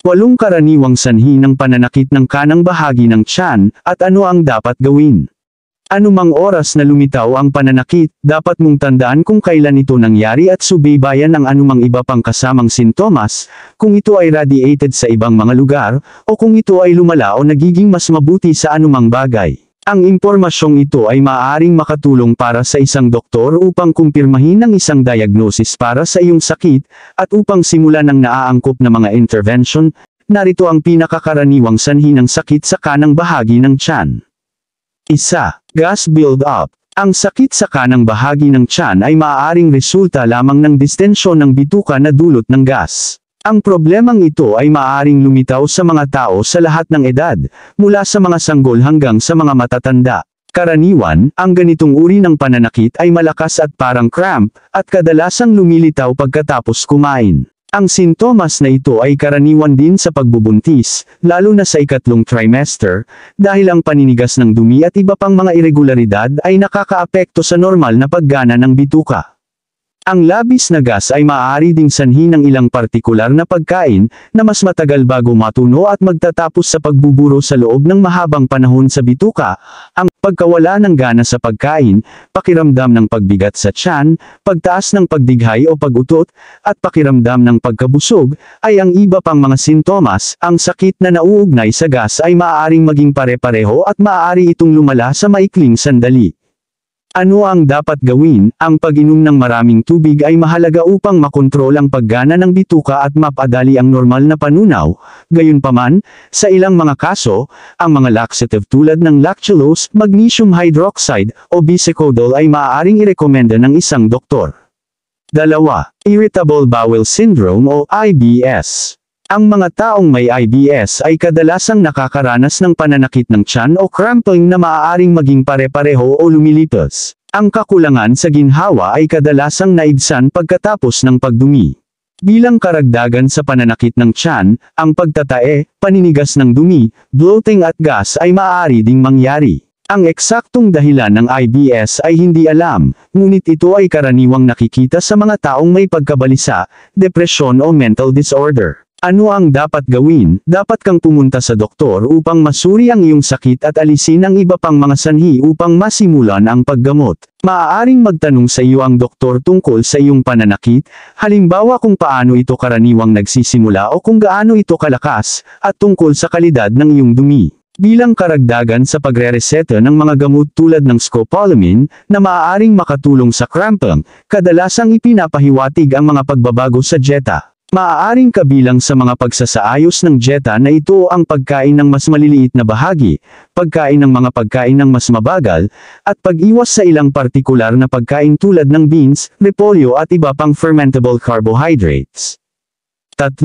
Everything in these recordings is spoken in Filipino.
Walong karaniwang sanhi ng pananakit ng kanang bahagi ng tiyan, at ano ang dapat gawin. Anumang oras na lumitaw ang pananakit, dapat mong tandaan kung kailan ito nangyari at subaybayan ang anumang iba pang kasamang sintomas, kung ito ay radiated sa ibang mga lugar, o kung ito ay lumala o nagiging mas mabuti sa anumang bagay. Ang impormasyong ito ay maaaring makatulong para sa isang doktor upang kumpirmahin ang isang diagnosis para sa iyong sakit, at upang simulan ng naaangkop na mga intervention, narito ang pinakakaraniwang sanhi ng sakit sa kanang bahagi ng tiyan. Isa, gas build-up. Ang sakit sa kanang bahagi ng tiyan ay maaaring resulta lamang ng distensyon ng bituka na dulot ng gas. Ang problemang ito ay maaaring lumitaw sa mga tao sa lahat ng edad, mula sa mga sanggol hanggang sa mga matatanda. Karaniwan, ang ganitong uri ng pananakit ay malakas at parang cramp, at kadalasang lumilitaw pagkatapos kumain. Ang sintomas na ito ay karaniwan din sa pagbubuntis, lalo na sa ikatlong trimester, dahil ang paninigas ng dumi at iba pang mga irregularidad ay nakakaapekto sa normal na paggana ng bituka. Ang labis na gas ay maaari ding sanhi ng ilang partikular na pagkain na mas matagal bago matuno at magtatapos sa pagbuburo sa loob ng mahabang panahon sa bituka, ang pagkawala ng gana sa pagkain, pakiramdam ng pagbigat sa tiyan, pagtaas ng pagdighay o pagutot, at pakiramdam ng pagkabusog, ay ang iba pang mga sintomas. Ang sakit na nauugnay sa gas ay maaaring maging pare-pareho at maaari itong lumala sa maikling sandali. Ano ang dapat gawin? Ang pag-inom ng maraming tubig ay mahalaga upang makontrol ang paggana ng bituka at mapadali ang normal na panunaw. Gayunpaman, sa ilang mga kaso, ang mga laxative tulad ng lactulose, magnesium hydroxide, o bisecodol ay maaaring irekomenda ng isang doktor. Dalawa, Irritable Bowel Syndrome o IBS ang mga taong may IBS ay kadalasang nakakaranas ng pananakit ng tiyan o cramping na maaaring maging pare-pareho o lumilipas. Ang kakulangan sa ginhawa ay kadalasang naibsan pagkatapos ng pagdumi. Bilang karagdagan sa pananakit ng tiyan, ang pagtatae, paninigas ng dumi, bloating at gas ay maaari ding mangyari. Ang eksaktong dahilan ng IBS ay hindi alam, ngunit ito ay karaniwang nakikita sa mga taong may pagkabalisa, depresyon o mental disorder. Ano ang dapat gawin? Dapat kang pumunta sa doktor upang masuri ang iyong sakit at alisin ang iba pang mga sanhi upang masimulan ang paggamot. Maaaring magtanong sa iyo ang doktor tungkol sa iyong pananakit, halimbawa kung paano ito karaniwang nagsisimula o kung gaano ito kalakas, at tungkol sa kalidad ng iyong dumi. Bilang karagdagan sa pagrereseta ng mga gamot tulad ng scopolamine, na maaaring makatulong sa cramping, kadalasang ipinapahiwatig ang mga pagbabago sa dieta. Maaaring kabilang sa mga pagsasaayos ng dieta na ito ang pagkain ng mas maliliit na bahagi, pagkain ng mga pagkain ng mas mabagal, at pag-iwas sa ilang partikular na pagkain tulad ng beans, repolyo at iba pang fermentable carbohydrates. 3.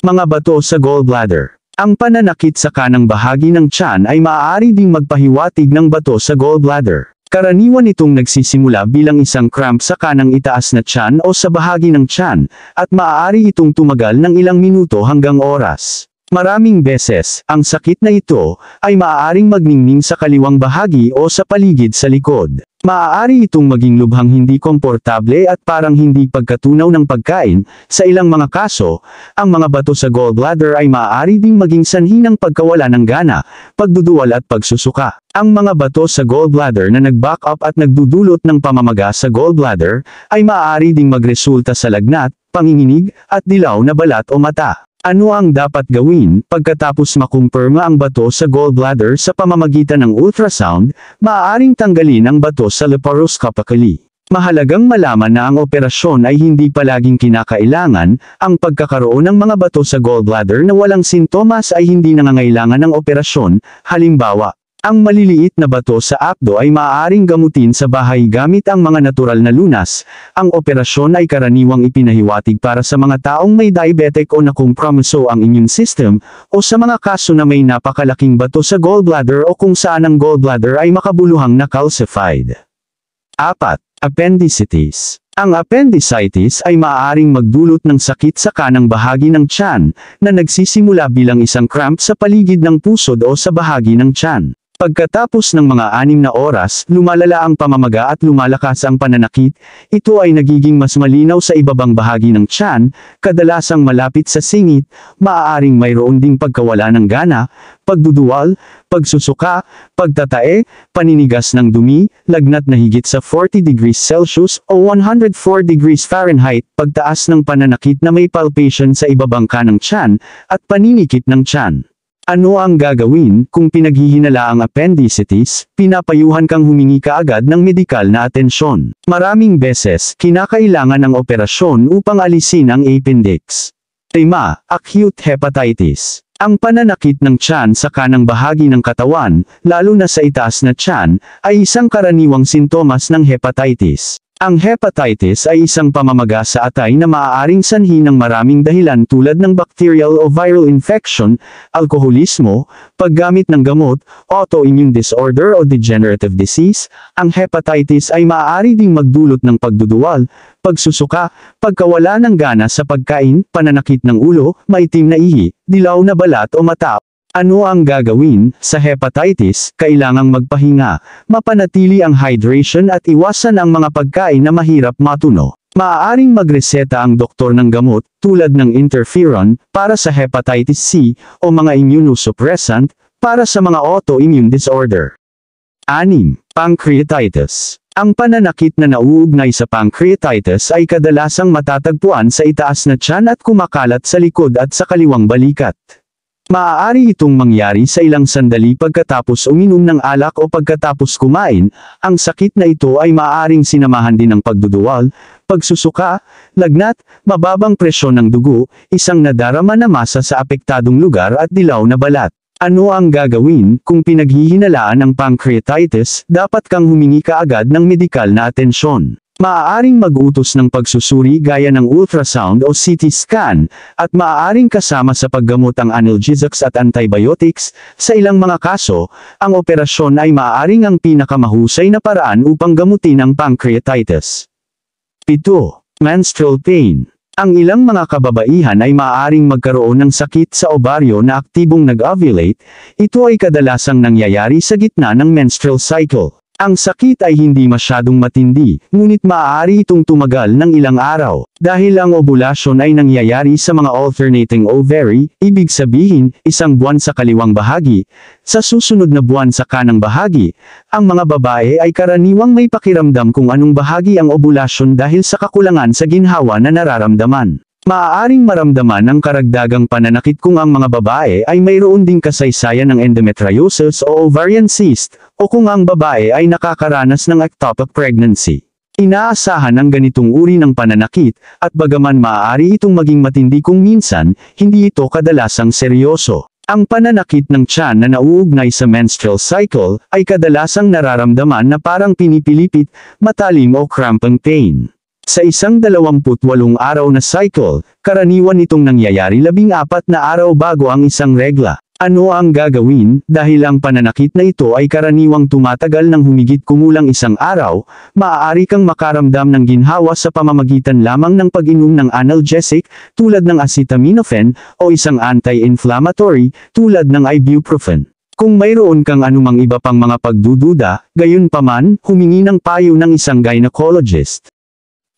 Mga bato sa gallbladder Ang pananakit sa kanang bahagi ng tiyan ay maaari ding magpahiwatig ng bato sa gallbladder. Karaniwan itong nagsisimula bilang isang cramp sa kanang itaas na tiyan o sa bahagi ng tiyan, at maaari itong tumagal ng ilang minuto hanggang oras. Maraming beses, ang sakit na ito, ay maaaring magningning sa kaliwang bahagi o sa paligid sa likod. Maaari itong maging lubhang hindi komportable at parang hindi pagkatunaw ng pagkain, sa ilang mga kaso, ang mga bato sa gallbladder ay maaari ding maging sanhi ng pagkawala ng gana, pagduduwal at pagsusuka. Ang mga bato sa gallbladder na nag-back up at nagdudulot ng pamamaga sa gallbladder, ay maaari ding magresulta sa lagnat, panginginig, at dilaw na balat o mata. Ano ang dapat gawin? Pagkatapos makumpirma ang bato sa gallbladder sa pamamagitan ng ultrasound, maaaring tanggalin ang bato sa laparoscopically. Mahalagang malaman na ang operasyon ay hindi palaging kinakailangan, ang pagkakaroon ng mga bato sa gallbladder na walang sintomas ay hindi nangangailangan ng operasyon, halimbawa, ang maliliit na bato sa apdo ay maaaring gamutin sa bahay gamit ang mga natural na lunas. Ang operasyon ay karaniwang ipinahiwatig para sa mga taong may diabetic o nakumpromiso ang immune system, o sa mga kaso na may napakalaking bato sa gallbladder o kung saan ang gallbladder ay makabuluhang na calcified. 4. Appendicitis ang appendicitis ay maaaring magdulot ng sakit sa kanang bahagi ng tiyan, na nagsisimula bilang isang cramp sa paligid ng pusod o sa bahagi ng tiyan. Pagkatapos ng mga anim na oras, lumalala ang pamamaga at lumalakas ang pananakit, ito ay nagiging mas malinaw sa ibabang bahagi ng tiyan, kadalasang malapit sa singit, maaaring mayroon ding pagkawala ng gana, pagduduwal, pagsusuka, pagtatae, paninigas ng dumi, lagnat na higit sa 40 degrees Celsius o 104 degrees Fahrenheit, pagtaas ng pananakit na may palpation sa ibabangka ng tiyan, at paninikit ng tiyan. Ano ang gagawin kung pinaghihinala ang appendicitis? Pinapayuhan kang humingi kaagad ng medikal na atensyon. Maraming beses, kinakailangan ng operasyon upang alisin ang appendix. Tema, acute hepatitis. Ang pananakit ng tiyan sa kanang bahagi ng katawan, lalo na sa itaas na tiyan, ay isang karaniwang sintomas ng hepatitis. Ang hepatitis ay isang pamamaga sa atay na maaaring sanhi ng maraming dahilan tulad ng bacterial o viral infection, alkoholismo, paggamit ng gamot, autoimmune disorder o degenerative disease. Ang hepatitis ay maaari ding magdulot ng pagduduwal, pagsusuka, pagkawala ng gana sa pagkain, pananakit ng ulo, maitim na ihi, dilaw na balat o mata, ano ang gagawin? Sa hepatitis, kailangang magpahinga, mapanatili ang hydration at iwasan ang mga pagkain na mahirap matuno. Maaaring magreseta ang doktor ng gamot, tulad ng interferon, para sa hepatitis C, o mga immunosuppressant, para sa mga autoimmune disorder. 6. Pancreatitis Ang pananakit na nauugnay sa pancreatitis ay kadalasang matatagpuan sa itaas na tiyan at kumakalat sa likod at sa kaliwang balikat. Maaari itong mangyari sa ilang sandali pagkatapos uminom ng alak o pagkatapos kumain, ang sakit na ito ay maaaring sinamahan din ng pagduduwal, pagsusuka, lagnat, mababang presyon ng dugo, isang nadarama na masa sa apektadong lugar at dilaw na balat. Ano ang gagawin kung pinaghihinalaan ang pancreatitis, dapat kang humingi kaagad ng medikal na atensyon. Maaaring magutos ng pagsusuri gaya ng ultrasound o CT scan, at maaaring kasama sa paggamot ang analgesics at antibiotics, sa ilang mga kaso, ang operasyon ay maaaring ang pinakamahusay na paraan upang gamutin ang pancreatitis. 7. Menstrual pain Ang ilang mga kababaihan ay maaaring magkaroon ng sakit sa ovaryo na aktibong nag-ovulate, ito ay kadalasang nangyayari sa gitna ng menstrual cycle. Ang sakit ay hindi masyadong matindi, ngunit maaari itong tumagal ng ilang araw. Dahil ang ovulation ay nangyayari sa mga alternating ovary, ibig sabihin, isang buwan sa kaliwang bahagi, sa susunod na buwan sa kanang bahagi, ang mga babae ay karaniwang may pakiramdam kung anong bahagi ang ovulation dahil sa kakulangan sa ginhawa na nararamdaman. Maaaring maramdaman ng karagdagang pananakit kung ang mga babae ay mayroon ding kasaysayan ng endometriosis o ovarian cyst, o kung ang babae ay nakakaranas ng ectopic pregnancy. Inaasahan ng ganitong uri ng pananakit, at bagaman maaari itong maging matindi kung minsan, hindi ito kadalasang seryoso. Ang pananakit ng tiyan na nauugnay sa menstrual cycle, ay kadalasang nararamdaman na parang pinipilipit, matalim o cramping pain. Sa isang 28 araw na cycle, karaniwan itong nangyayari 14 na araw bago ang isang regla. Ano ang gagawin, dahil ang pananakit na ito ay karaniwang tumatagal ng humigit kumulang isang araw, maaari kang makaramdam ng ginhawa sa pamamagitan lamang ng pag-inom ng analgesic, tulad ng acetaminophen, o isang anti-inflammatory, tulad ng ibuprofen. Kung mayroon kang anumang iba pang mga pagdududa, gayon paman, humingi ng payo ng isang gynecologist.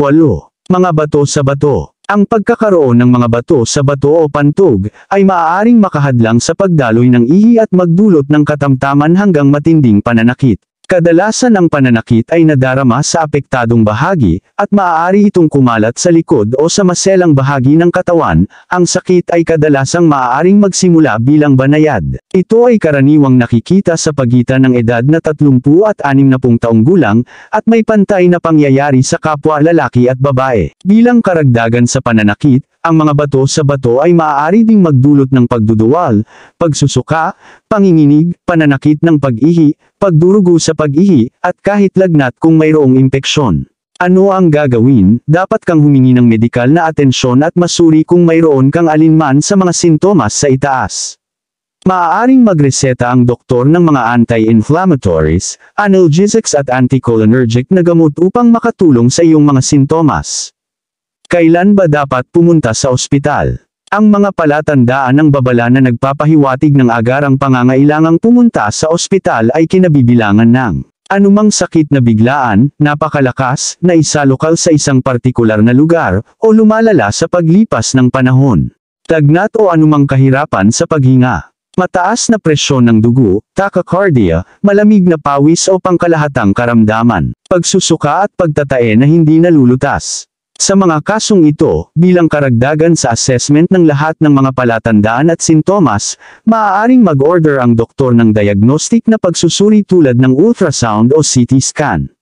8. Mga bato sa bato. Ang pagkakaroon ng mga bato sa bato o pantog ay maaaring makahadlang sa pagdaloy ng ihi at magdulot ng katamtaman hanggang matinding pananakit. Kadalasan ang pananakit ay nadarama sa apektadong bahagi, at maaari itong kumalat sa likod o sa maselang bahagi ng katawan, ang sakit ay kadalasang maaaring magsimula bilang banayad. Ito ay karaniwang nakikita sa pagitan ng edad na 30 at 60 taong gulang, at may pantay na pangyayari sa kapwa lalaki at babae. Bilang karagdagan sa pananakit, ang mga bato sa bato ay maaari ding magdulot ng pagduduwal, pagsusuka, panginginig, pananakit ng pag-ihi, pagdurugo sa pag-ihi, at kahit lagnat kung mayroong impeksyon. Ano ang gagawin? Dapat kang humingi ng medikal na atensyon at masuri kung mayroon kang alinman sa mga sintomas sa itaas. Maaaring magreseta ang doktor ng mga anti-inflammatories, analgesics at anticholinergic na gamot upang makatulong sa iyong mga sintomas. Kailan ba dapat pumunta sa ospital? Ang mga palatandaan ng babala na nagpapahiwatig ng agarang pangangailangang pumunta sa ospital ay kinabibilangan ng anumang sakit na biglaan, napakalakas, na isalokal sa isang partikular na lugar, o lumalala sa paglipas ng panahon. Tagnat o anumang kahirapan sa paghinga. Mataas na presyon ng dugo, tachycardia, malamig na pawis o pangkalahatang karamdaman, pagsusuka at pagtatae na hindi nalulutas. Sa mga kasong ito, bilang karagdagan sa assessment ng lahat ng mga palatandaan at sintomas, maaaring mag-order ang doktor ng diagnostic na pagsusuri tulad ng ultrasound o CT scan.